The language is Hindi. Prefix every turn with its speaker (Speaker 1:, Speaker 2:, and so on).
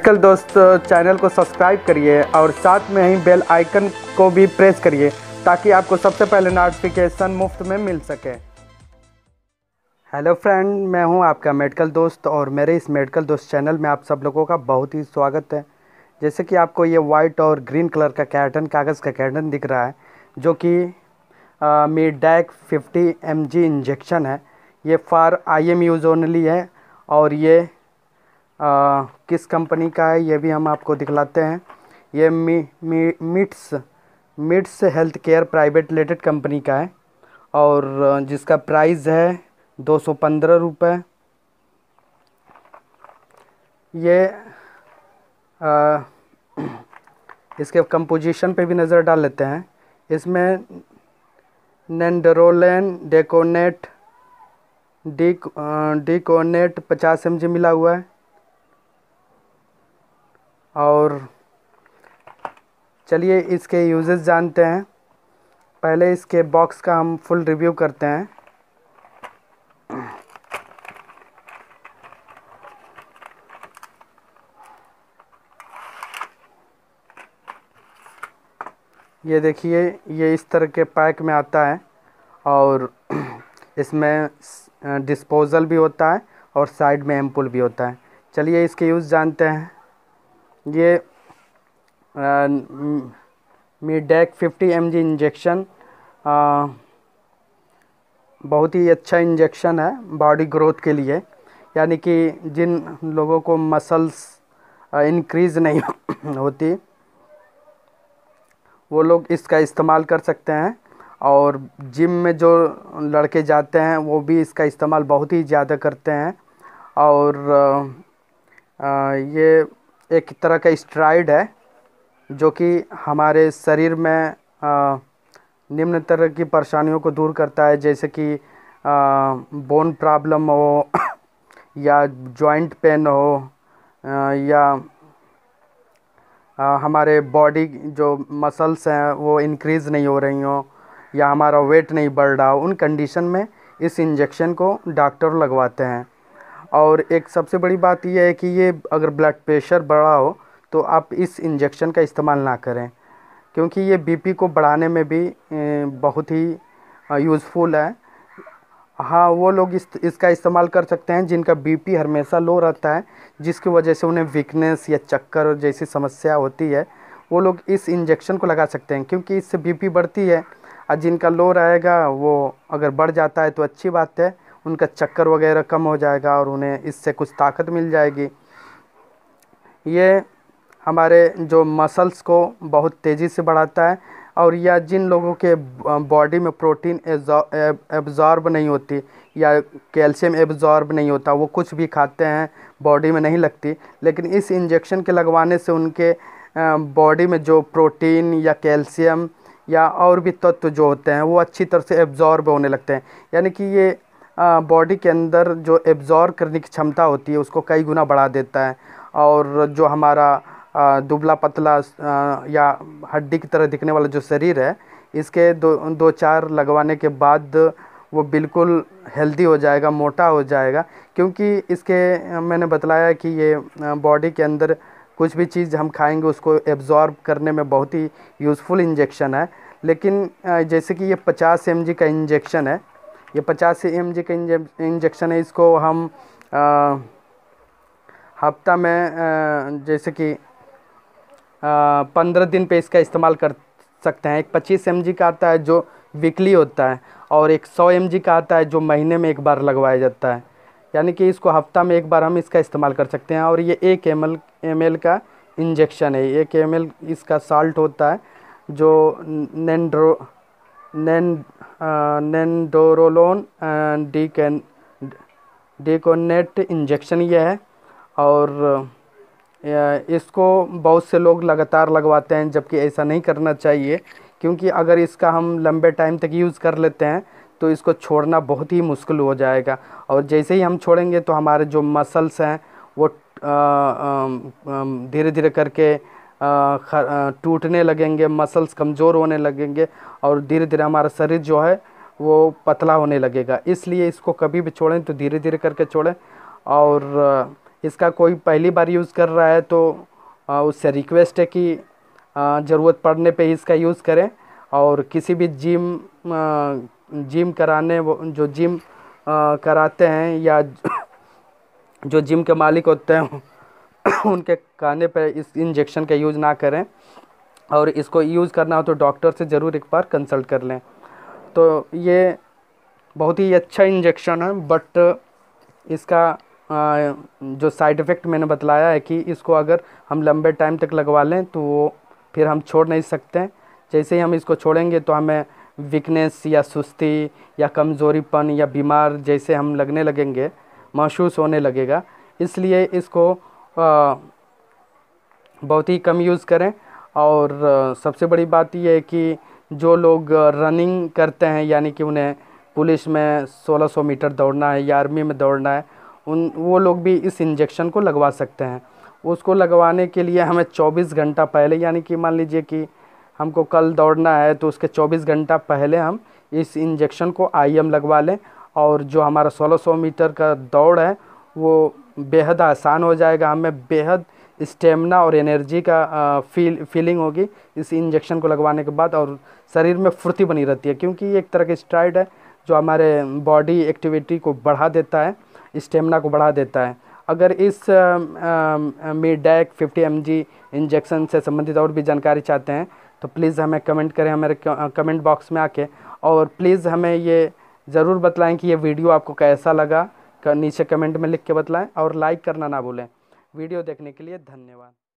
Speaker 1: मेडिकल दोस्त चैनल को सब्सक्राइब करिए और साथ में ही बेल आइकन को भी प्रेस करिए ताकि आपको सबसे पहले नोटिफिकेशन मुफ्त में मिल सके हेलो फ्रेंड मैं हूं आपका मेडिकल दोस्त और मेरे इस मेडिकल दोस्त चैनल में आप सब लोगों का बहुत ही स्वागत है जैसे कि आपको ये वाइट और ग्रीन कलर का कैटन कागज़ का कैटन दिख रहा है जो कि मिडैक फिफ्टी एम इंजेक्शन है ये for I M use only है और ये आ, किस कंपनी का है ये भी हम आपको दिखलाते हैं ये मी, मी Mits Mits health care private limited company का है और जिसका प्राइस है दो सौ पंद्रह रुपये ये आ, इसके कंपोजिशन पे भी नज़र डाल लेते हैं इसमें नेंडरोलेन डेकोनेट डी डिकोनेट पचास एम मिला हुआ है और चलिए इसके यूजेस जानते हैं पहले इसके बॉक्स का हम फुल रिव्यू करते हैं ये देखिए ये इस तरह के पैक में आता है और इसमें डिस्पोजल भी होता है और साइड में एम्पुल भी होता है चलिए इसके यूज़ जानते हैं ये मीडेक फिफ्टी एम जी इंजेक्शन बहुत ही अच्छा इंजेक्शन है बॉडी ग्रोथ के लिए यानी कि जिन लोगों को मसल्स इंक्रीज़ नहीं होती वो लोग इसका इस्तेमाल कर सकते हैं और जिम में जो लड़के जाते हैं वो भी इसका इस्तेमाल बहुत ही ज़्यादा करते हैं और आ, ये एक तरह का स्ट्राइड है जो कि हमारे शरीर में निम्न तरह की परेशानियों को दूर करता है जैसे कि बोन प्रॉब्लम हो या जॉइंट पेन हो आ, या आ, हमारे बॉडी जो मसल्स हैं वो इंक्रीज़ नहीं हो रही हो या हमारा वेट नहीं बढ़ रहा हो उन कंडीशन में इस इंजेक्शन को डॉक्टर लगवाते हैं और एक सबसे बड़ी बात यह है कि ये अगर ब्लड प्रेशर बढ़ा हो तो आप इस इंजेक्शन का इस्तेमाल ना करें क्योंकि ये बीपी को बढ़ाने में भी बहुत ही यूज़फुल है हाँ वो लोग इस इसका इस्तेमाल कर सकते हैं जिनका बीपी हमेशा लो रहता है जिसकी वजह से उन्हें वीकनेस या चक्कर जैसी समस्या होती है वो लोग इस इंजेक्शन को लगा सकते हैं क्योंकि इससे बीपी बढ़ती है और जिनका लो रहेगा वो अगर बढ़ जाता है तो अच्छी बात है उनका चक्कर वगैरह कम हो जाएगा और उन्हें इससे कुछ ताकत मिल जाएगी ये हमारे जो मसल्स को बहुत तेज़ी से बढ़ाता है और या जिन लोगों के बॉडी में प्रोटीन एब्जॉर्ब नहीं होती या कैल्शियम एब्जॉर्ब नहीं होता वो कुछ भी खाते हैं बॉडी में नहीं लगती लेकिन इस इंजेक्शन के लगवाने से उनके बॉडी में जो प्रोटीन या कैल्शियम या और भी तत्व जो होते हैं वो अच्छी तरह से एब्जॉर्ब होने लगते हैं यानी कि ये बॉडी के अंदर जो एब्ज़ॉर्व करने की क्षमता होती है उसको कई गुना बढ़ा देता है और जो हमारा दुबला पतला या हड्डी की तरह दिखने वाला जो शरीर है इसके दो दो चार लगवाने के बाद वो बिल्कुल हेल्दी हो जाएगा मोटा हो जाएगा क्योंकि इसके मैंने बताया कि ये बॉडी के अंदर कुछ भी चीज़ हम खाएंगे उसको एब्ज़ॉर्ब करने में बहुत ही यूज़फुल इंजेक्शन है लेकिन जैसे कि ये पचास एम का इंजेक्शन है ये पचास एम जी का इंजेक्शन है इसको हम हफ्ता में जैसे कि पंद्रह दिन पे इसका इस्तेमाल कर सकते हैं एक पच्चीस एम का आता है जो वीकली होता है और एक सौ एम का आता है जो महीने में एक बार लगवाया जाता है यानी कि इसको हफ्ता में एक बार हम इसका इस्तेमाल कर सकते हैं और ये एक एम एल का इंजेक्शन है एक एम इसका साल्ट होता है जो नेंड्रो नैंड नेंडोरोलोन डीकन डिकोनेट इंजेक्शन ये है और uh, इसको बहुत से लोग लगातार लगवाते हैं जबकि ऐसा नहीं करना चाहिए क्योंकि अगर इसका हम लंबे टाइम तक यूज़ कर लेते हैं तो इसको छोड़ना बहुत ही मुश्किल हो जाएगा और जैसे ही हम छोड़ेंगे तो हमारे जो मसल्स हैं वो uh, um, um, धीरे धीरे करके टूटने लगेंगे मसल्स कमज़ोर होने लगेंगे और धीरे धीरे हमारा शरीर जो है वो पतला होने लगेगा इसलिए इसको कभी भी छोड़ें तो धीरे धीरे करके छोड़ें और इसका कोई पहली बार यूज़ कर रहा है तो उससे रिक्वेस्ट है कि ज़रूरत पड़ने पे इसका यूज़ करें और किसी भी जिम जिम कराने जो जिम कराते हैं या जो जिम के मालिक होते हैं उनके कहने पर इस इंजेक्शन का यूज़ ना करें और इसको यूज़ करना हो तो डॉक्टर से ज़रूर एक बार कंसल्ट कर लें तो ये बहुत ही अच्छा इंजेक्शन है बट इसका जो साइड इफ़ेक्ट मैंने बतलाया है कि इसको अगर हम लंबे टाइम तक लगवा लें तो वो फिर हम छोड़ नहीं सकते जैसे ही हम इसको छोड़ेंगे तो हमें वीकनेस या सुस्ती या कमज़ोरीपन या बीमार जैसे हम लगने लगेंगे महसूस होने लगेगा इसलिए इसको बहुत ही कम यूज़ करें और सबसे बड़ी बात यह है कि जो लोग रनिंग करते हैं यानी कि उन्हें पुलिस में 1600 मीटर दौड़ना है या आर्मी में दौड़ना है उन वो लोग भी इस इंजेक्शन को लगवा सकते हैं उसको लगवाने के लिए हमें 24 घंटा पहले यानी कि मान लीजिए कि हमको कल दौड़ना है तो उसके 24 घंटा पहले हम इस इंजेक्शन को आईएम लगवा लें और जो हमारा 1600 मीटर का दौड़ है वो बेहद आसान हो जाएगा हमें बेहद स्टेमिना और एनर्जी का फील फीलिंग होगी इस इंजेक्शन को लगवाने के बाद और शरीर में फुर्ती बनी रहती है क्योंकि ये एक तरह की स्ट्राइड है जो हमारे बॉडी एक्टिविटी को बढ़ा देता है स्टेमिना को बढ़ा देता है अगर इस मीडैक फिफ्टी एम इंजेक्शन से संबंधित और भी जानकारी चाहते हैं तो प्लीज़ हमें कमेंट करें हमारे कमेंट बॉक्स में आके और प्लीज़ हमें ये ज़रूर बतलाएँ कि ये वीडियो आपको कैसा लगा नीचे कमेंट में लिख के बतलाएं और लाइक करना ना भूलें वीडियो देखने के लिए धन्यवाद